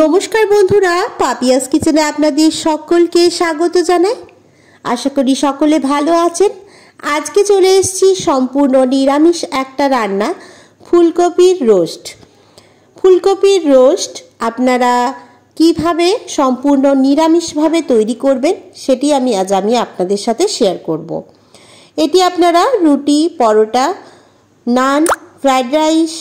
নমস্কার বন্ধুরা পাপিয়াস কিচেনে আপনাদের সকলকে স্বাগত জানাই আশা করি সকলে ভালো আছেন আজকে চলে এসেছি সম্পূর্ণ নিরামিষ একটা রান্না ফুলকপির রোস্ট ফুলকপির রোস্ট আপনারা কিভাবে সম্পূর্ণ নিরামিষভাবে তৈরি করবেন সেটি আমি আজ আমি আপনাদের সাথে শেয়ার করব। এটি আপনারা রুটি পরোটা নান ফ্রায়েড রাইস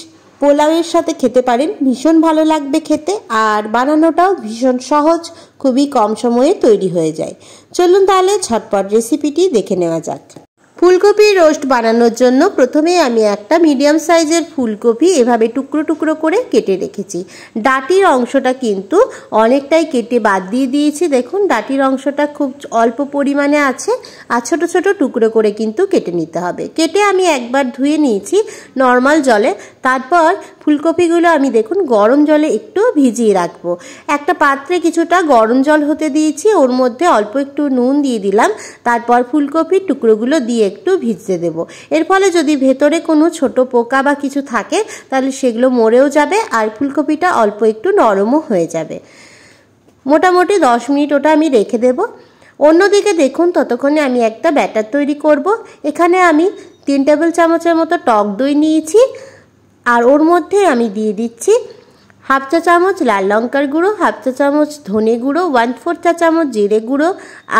পোলাওয়ের সাথে খেতে পারেন ভীষণ ভালো লাগবে খেতে আর বানানোটাও ভীষণ সহজ খুবই কম সময়ে তৈরি হয়ে যায় চলুন তাহলে ছটপট রেসিপিটি দেখে নেওয়া যাক ফুলকপি রোস্ট বানানোর জন্য প্রথমে আমি একটা মিডিয়াম সাইজের ফুলকপি এভাবে টুকরো টুকরো করে কেটে রেখেছি ডাটির অংশটা কিন্তু অনেকটাই কেটে বাদ দিয়ে দিয়েছি দেখুন ডাটির অংশটা খুব অল্প পরিমাণে আছে আর ছোটো ছোটো টুকরো করে কিন্তু কেটে নিতে হবে কেটে আমি একবার ধুয়ে নিয়েছি নর্মাল জলে তারপর ফুলকপিগুলো আমি দেখুন গরম জলে একটু ভিজিয়ে রাখবো একটা পাত্রে কিছুটা গরম জল হতে দিয়েছি ওর মধ্যে অল্প একটু নুন দিয়ে দিলাম তারপর ফুলকপির টুকরোগুলো দিয়ে একটু ভিজতে দেব এর ফলে যদি ভেতরে কোনো ছোট পোকা বা কিছু থাকে তাহলে সেগুলো মরেও যাবে আর ফুলকপিটা অল্প একটু নরমও হয়ে যাবে মোটামুটি দশ মিনিট ওটা আমি রেখে দেবো অন্যদিকে দেখুন ততক্ষণে আমি একটা ব্যাটার তৈরি করব এখানে আমি তিন টেবিল চামচের মতো টক দই নিয়েছি আর ওর মধ্যে আমি দিয়ে দিচ্ছি হাফ চা চামচ লাল লঙ্কার গুঁড়ো হাফ চা চামচ ধনে গুঁড়ো ওয়ান ফোর চা চামচ জিরে গুঁড়ো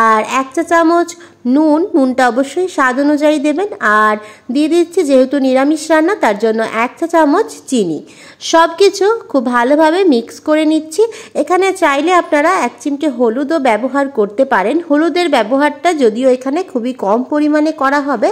আর এক চা চামচ নুন নুনটা অবশ্যই স্বাদ অনুযায়ী দেবেন আর দিয়ে দিচ্ছি যেহেতু নিরামিষ রান্না তার জন্য এক চা চামচ চিনি সব কিছু খুব ভালোভাবে মিক্স করে নিচ্ছি এখানে চাইলে আপনারা এক চিমটে হলুদও ব্যবহার করতে পারেন হলুদের ব্যবহারটা যদিও এখানে খুবই কম পরিমাণে করা হবে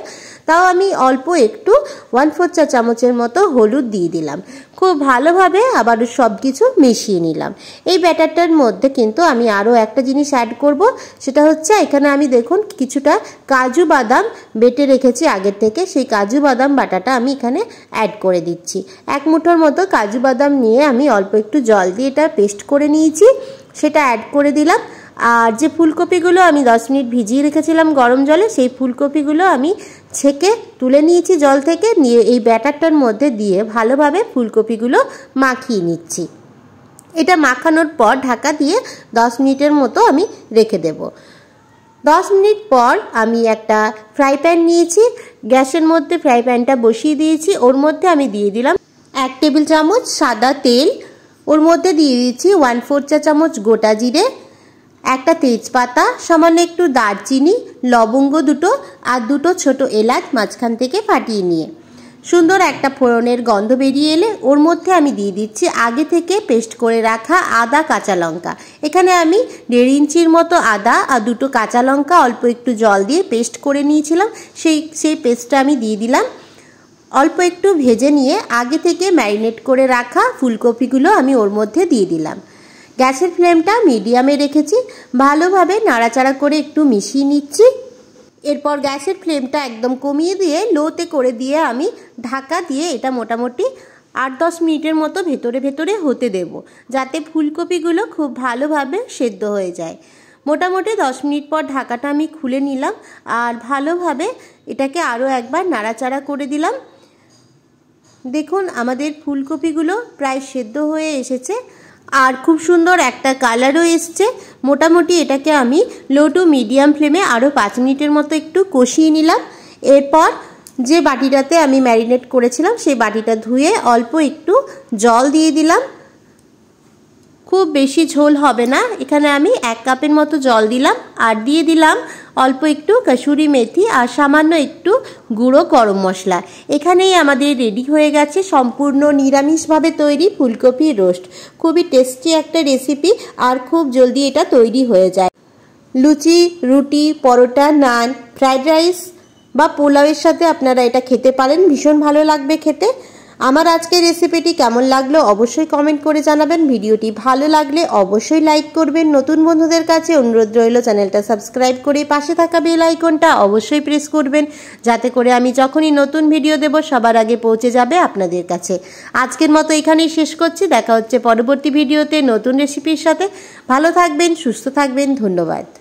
তাও আমি অল্প একটু ওয়ান ফোর চা চামচের মতো হলুদ দিয়ে দিলাম খুব ভালোভাবে আবার সব কিছু মিশিয়ে নিলাম এই ব্যাটারটার মধ্যে কিন্তু আমি আরও একটা জিনিস অ্যাড করব সেটা হচ্ছে এখানে আমি দেখুন কিছু কিছুটা কাজু বাদাম বেটে রেখেছি আগের থেকে সেই কাজু বাদাম বাটাটা আমি এখানে অ্যাড করে দিচ্ছি এক মুঠোর মতো কাজু বাদাম নিয়ে আমি অল্প একটু জল দিয়ে এটা পেস্ট করে নিয়েছি সেটা অ্যাড করে দিলাম আর যে ফুলকপিগুলো আমি দশ মিনিট ভিজিয়ে রেখেছিলাম গরম জলে সেই ফুলকপিগুলো আমি ছেঁকে তুলে নিয়েছি জল থেকে নিয়ে এই ব্যাটারটার মধ্যে দিয়ে ভালোভাবে ফুলকপিগুলো মাখিয়ে নিচ্ছি এটা মাখানোর পর ঢাকা দিয়ে দশ মিনিটের মতো আমি রেখে দেবো দশ মিনিট পর আমি একটা ফ্রাই প্যান নিয়েছি গ্যাসের মধ্যে ফ্রাই প্যানটা বসিয়ে দিয়েছি ওর মধ্যে আমি দিয়ে দিলাম এক টেবিল চামচ সাদা তেল ওর মধ্যে দিয়ে দিয়েছি ওয়ান ফোর চা চামচ গোটা জিরে একটা তেজপাতা সামান্য একটু দারচিনি লবঙ্গ দুটো আর দুটো ছোট এলাচ মাঝখান থেকে ফাটিয়ে নিয়ে সুন্দর একটা ফোড়নের গন্ধ বেরিয়ে এলে ওর মধ্যে আমি দিয়ে দিচ্ছি আগে থেকে পেস্ট করে রাখা আদা কাঁচা লঙ্কা এখানে আমি দেড় ইঞ্চির মতো আদা আর দুটো কাঁচা লঙ্কা অল্প একটু জল দিয়ে পেস্ট করে নিয়েছিলাম সেই সেই পেস্টটা আমি দিয়ে দিলাম অল্প একটু ভেজে নিয়ে আগে থেকে ম্যারিনেট করে রাখা ফুলকপিগুলো আমি ওর মধ্যে দিয়ে দিলাম গ্যাসের ফ্লেমটা মিডিয়ামে রেখেছি ভালোভাবে নাড়াচাড়া করে একটু মিশিয়ে নিচ্ছি এরপর গ্যাসের ফ্লেমটা একদম কমিয়ে দিয়ে লোতে করে দিয়ে আমি ঢাকা দিয়ে এটা মোটামুটি আট দশ মিনিটের মতো ভেতরে ভেতরে হতে দেব যাতে ফুলকপিগুলো খুব ভালোভাবে সেদ্ধ হয়ে যায় মোটামুটি দশ মিনিট পর ঢাকাটা আমি খুলে নিলাম আর ভালোভাবে এটাকে আরও একবার নাড়াচাড়া করে দিলাম দেখুন আমাদের ফুলকপিগুলো প্রায় সেদ্ধ হয়ে এসেছে আর খুব সুন্দর একটা কালারও এসছে মোটামুটি এটাকে আমি লো টু মিডিয়াম ফ্লেমে আরও পাঁচ মিনিটের মতো একটু কষিয়ে নিলাম এরপর যে বাটিটাতে আমি ম্যারিনেট করেছিলাম সেই বাটিটা ধুয়ে অল্প একটু জল দিয়ে দিলাম খুব বেশি ঝোল হবে না এখানে আমি এক কাপের মতো জল দিলাম আর দিয়ে দিলাম অল্প একটু কসুরি মেথি আর সামান্য একটু গুঁড়ো গরম মশলা এখানেই আমাদের রেডি হয়ে গেছে সম্পূর্ণ নিরামিষভাবে তৈরি ফুলকপির রোস্ট খুবই টেস্টি একটা রেসিপি আর খুব জলদি এটা তৈরি হয়ে যায় লুচি রুটি পরোটা নান ফ্রাইড রাইস বা পোলাওয়ের সাথে আপনারা এটা খেতে পারেন ভীষণ ভালো লাগবে খেতে আমার আজকের রেসিপিটি কেমন লাগলো অবশ্যই কমেন্ট করে জানাবেন ভিডিওটি ভালো লাগলে অবশ্যই লাইক করবেন নতুন বন্ধুদের কাছে অনুরোধ রইল চ্যানেলটা সাবস্ক্রাইব করে পাশে থাকা বেল আইকনটা অবশ্যই প্রেস করবেন যাতে করে আমি যখনই নতুন ভিডিও দেব সবার আগে পৌঁছে যাবে আপনাদের কাছে আজকের মতো এখানেই শেষ করছি দেখা হচ্ছে পরবর্তী ভিডিওতে নতুন রেসিপির সাথে ভালো থাকবেন সুস্থ থাকবেন ধন্যবাদ